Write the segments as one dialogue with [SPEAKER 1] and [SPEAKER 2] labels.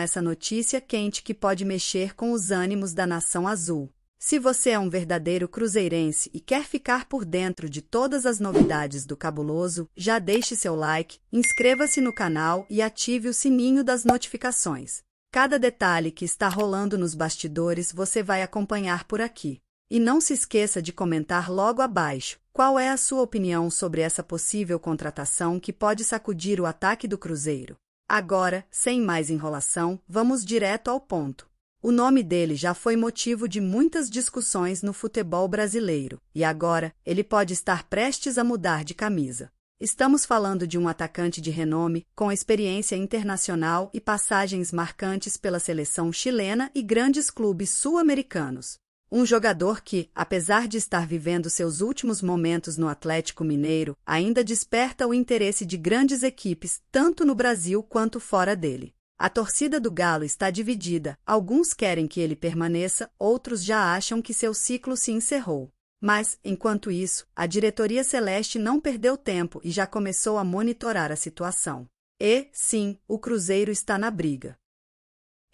[SPEAKER 1] essa notícia quente que pode mexer com os ânimos da nação azul. Se você é um verdadeiro cruzeirense e quer ficar por dentro de todas as novidades do cabuloso, já deixe seu like, inscreva-se no canal e ative o sininho das notificações. Cada detalhe que está rolando nos bastidores você vai acompanhar por aqui. E não se esqueça de comentar logo abaixo qual é a sua opinião sobre essa possível contratação que pode sacudir o ataque do Cruzeiro. Agora, sem mais enrolação, vamos direto ao ponto. O nome dele já foi motivo de muitas discussões no futebol brasileiro, e agora ele pode estar prestes a mudar de camisa. Estamos falando de um atacante de renome, com experiência internacional e passagens marcantes pela seleção chilena e grandes clubes sul-americanos. Um jogador que, apesar de estar vivendo seus últimos momentos no Atlético Mineiro, ainda desperta o interesse de grandes equipes, tanto no Brasil quanto fora dele. A torcida do Galo está dividida, alguns querem que ele permaneça, outros já acham que seu ciclo se encerrou. Mas, enquanto isso, a diretoria celeste não perdeu tempo e já começou a monitorar a situação. E, sim, o Cruzeiro está na briga.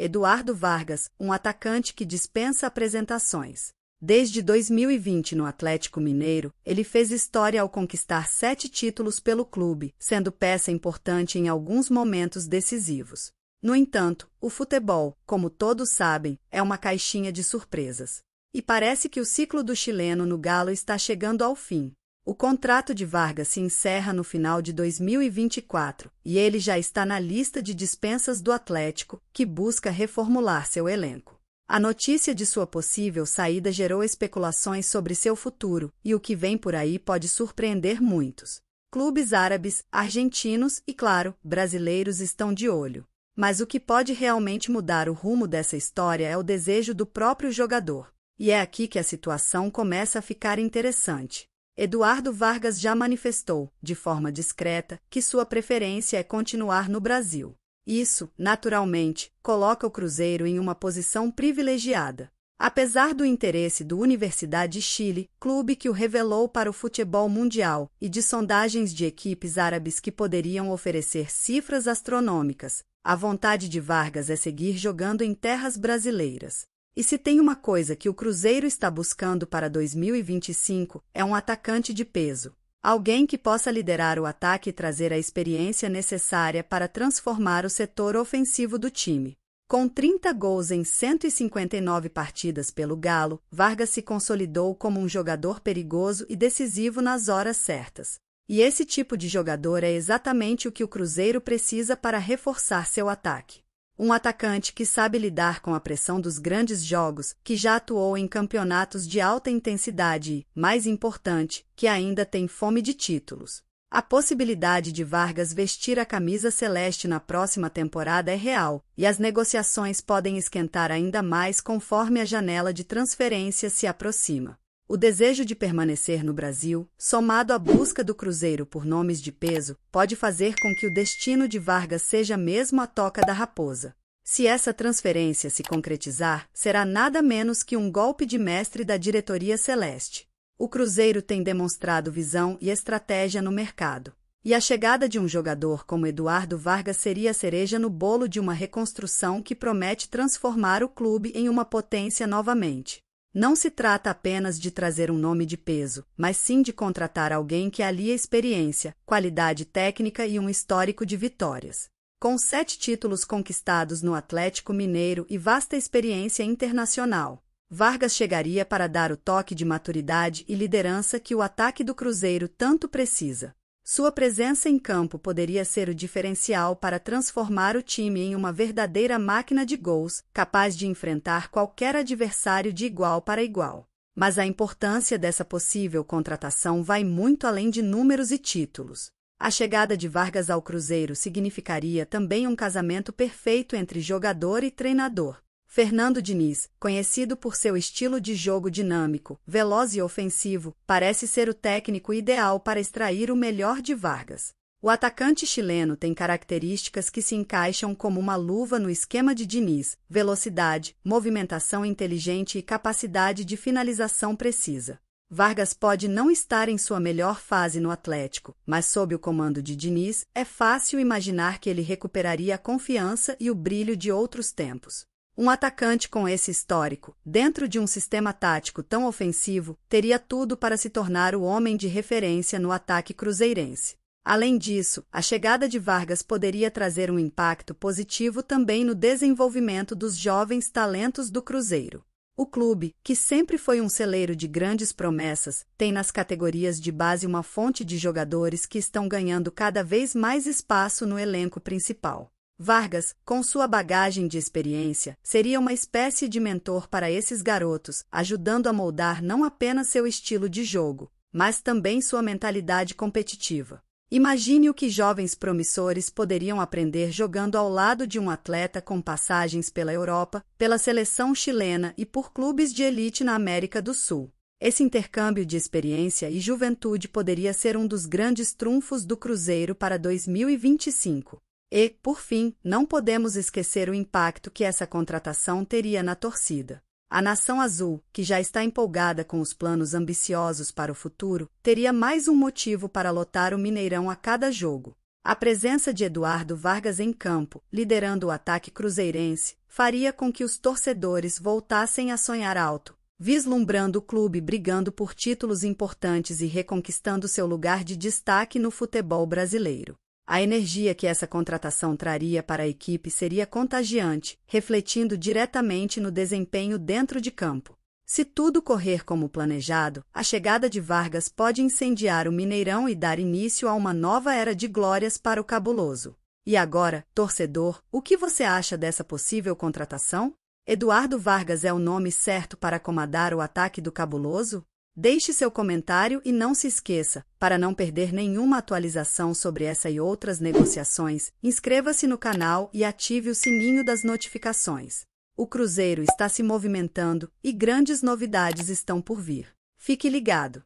[SPEAKER 1] Eduardo Vargas, um atacante que dispensa apresentações. Desde 2020 no Atlético Mineiro, ele fez história ao conquistar sete títulos pelo clube, sendo peça importante em alguns momentos decisivos. No entanto, o futebol, como todos sabem, é uma caixinha de surpresas. E parece que o ciclo do chileno no Galo está chegando ao fim. O contrato de Vargas se encerra no final de 2024 e ele já está na lista de dispensas do Atlético, que busca reformular seu elenco. A notícia de sua possível saída gerou especulações sobre seu futuro, e o que vem por aí pode surpreender muitos. Clubes árabes, argentinos e, claro, brasileiros estão de olho. Mas o que pode realmente mudar o rumo dessa história é o desejo do próprio jogador. E é aqui que a situação começa a ficar interessante. Eduardo Vargas já manifestou, de forma discreta, que sua preferência é continuar no Brasil. Isso, naturalmente, coloca o Cruzeiro em uma posição privilegiada. Apesar do interesse do Universidade Chile, clube que o revelou para o futebol mundial, e de sondagens de equipes árabes que poderiam oferecer cifras astronômicas, a vontade de Vargas é seguir jogando em terras brasileiras. E se tem uma coisa que o Cruzeiro está buscando para 2025, é um atacante de peso. Alguém que possa liderar o ataque e trazer a experiência necessária para transformar o setor ofensivo do time. Com 30 gols em 159 partidas pelo Galo, Vargas se consolidou como um jogador perigoso e decisivo nas horas certas. E esse tipo de jogador é exatamente o que o Cruzeiro precisa para reforçar seu ataque um atacante que sabe lidar com a pressão dos grandes jogos, que já atuou em campeonatos de alta intensidade e, mais importante, que ainda tem fome de títulos. A possibilidade de Vargas vestir a camisa celeste na próxima temporada é real, e as negociações podem esquentar ainda mais conforme a janela de transferência se aproxima. O desejo de permanecer no Brasil, somado à busca do cruzeiro por nomes de peso, pode fazer com que o destino de Vargas seja mesmo a toca da raposa. Se essa transferência se concretizar, será nada menos que um golpe de mestre da diretoria celeste. O Cruzeiro tem demonstrado visão e estratégia no mercado. E a chegada de um jogador como Eduardo Vargas seria a cereja no bolo de uma reconstrução que promete transformar o clube em uma potência novamente. Não se trata apenas de trazer um nome de peso, mas sim de contratar alguém que alia experiência, qualidade técnica e um histórico de vitórias. Com sete títulos conquistados no Atlético Mineiro e vasta experiência internacional, Vargas chegaria para dar o toque de maturidade e liderança que o ataque do Cruzeiro tanto precisa. Sua presença em campo poderia ser o diferencial para transformar o time em uma verdadeira máquina de gols, capaz de enfrentar qualquer adversário de igual para igual. Mas a importância dessa possível contratação vai muito além de números e títulos. A chegada de Vargas ao Cruzeiro significaria também um casamento perfeito entre jogador e treinador. Fernando Diniz, conhecido por seu estilo de jogo dinâmico, veloz e ofensivo, parece ser o técnico ideal para extrair o melhor de Vargas. O atacante chileno tem características que se encaixam como uma luva no esquema de Diniz: velocidade, movimentação inteligente e capacidade de finalização precisa. Vargas pode não estar em sua melhor fase no Atlético, mas sob o comando de Diniz, é fácil imaginar que ele recuperaria a confiança e o brilho de outros tempos. Um atacante com esse histórico, dentro de um sistema tático tão ofensivo, teria tudo para se tornar o homem de referência no ataque cruzeirense. Além disso, a chegada de Vargas poderia trazer um impacto positivo também no desenvolvimento dos jovens talentos do Cruzeiro. O clube, que sempre foi um celeiro de grandes promessas, tem nas categorias de base uma fonte de jogadores que estão ganhando cada vez mais espaço no elenco principal. Vargas, com sua bagagem de experiência, seria uma espécie de mentor para esses garotos, ajudando a moldar não apenas seu estilo de jogo, mas também sua mentalidade competitiva. Imagine o que jovens promissores poderiam aprender jogando ao lado de um atleta com passagens pela Europa, pela seleção chilena e por clubes de elite na América do Sul. Esse intercâmbio de experiência e juventude poderia ser um dos grandes trunfos do Cruzeiro para 2025. E, por fim, não podemos esquecer o impacto que essa contratação teria na torcida. A Nação Azul, que já está empolgada com os planos ambiciosos para o futuro, teria mais um motivo para lotar o Mineirão a cada jogo. A presença de Eduardo Vargas em campo, liderando o ataque cruzeirense, faria com que os torcedores voltassem a sonhar alto, vislumbrando o clube brigando por títulos importantes e reconquistando seu lugar de destaque no futebol brasileiro. A energia que essa contratação traria para a equipe seria contagiante, refletindo diretamente no desempenho dentro de campo. Se tudo correr como planejado, a chegada de Vargas pode incendiar o Mineirão e dar início a uma nova era de glórias para o cabuloso. E agora, torcedor, o que você acha dessa possível contratação? Eduardo Vargas é o nome certo para comandar o ataque do cabuloso? Deixe seu comentário e não se esqueça, para não perder nenhuma atualização sobre essa e outras negociações, inscreva-se no canal e ative o sininho das notificações. O Cruzeiro está se movimentando e grandes novidades estão por vir. Fique ligado!